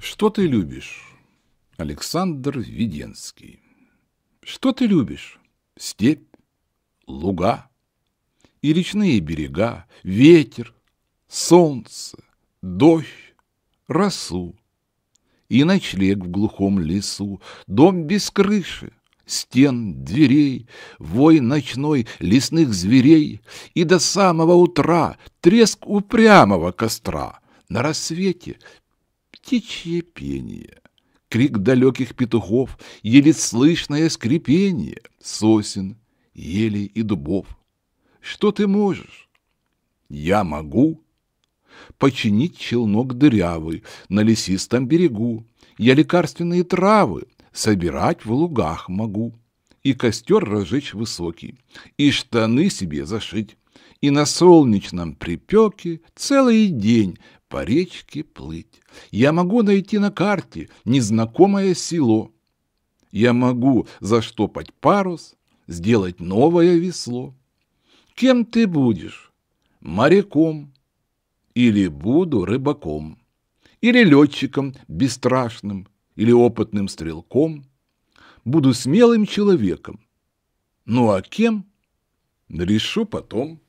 Что ты любишь? Александр Веденский. Что ты любишь? Степь, луга и речные берега, ветер, солнце, дождь, росу и ночлег в глухом лесу, дом без крыши, стен, дверей, вой ночной лесных зверей и до самого утра треск упрямого костра. На рассвете птичье пение, крик далеких петухов, еле слышное скрипение сосен, елей и дубов. Что ты можешь? Я могу починить челнок дырявый на лесистом берегу. Я лекарственные травы собирать в лугах могу. И костер разжечь высокий, и штаны себе зашить, и на солнечном припеке целый день по речке плыть. Я могу найти на карте незнакомое село. Я могу заштопать парус, сделать новое весло. Кем ты будешь? Моряком. Или буду рыбаком. Или летчиком бесстрашным, или опытным стрелком. Буду смелым человеком. Ну а кем? Решу потом.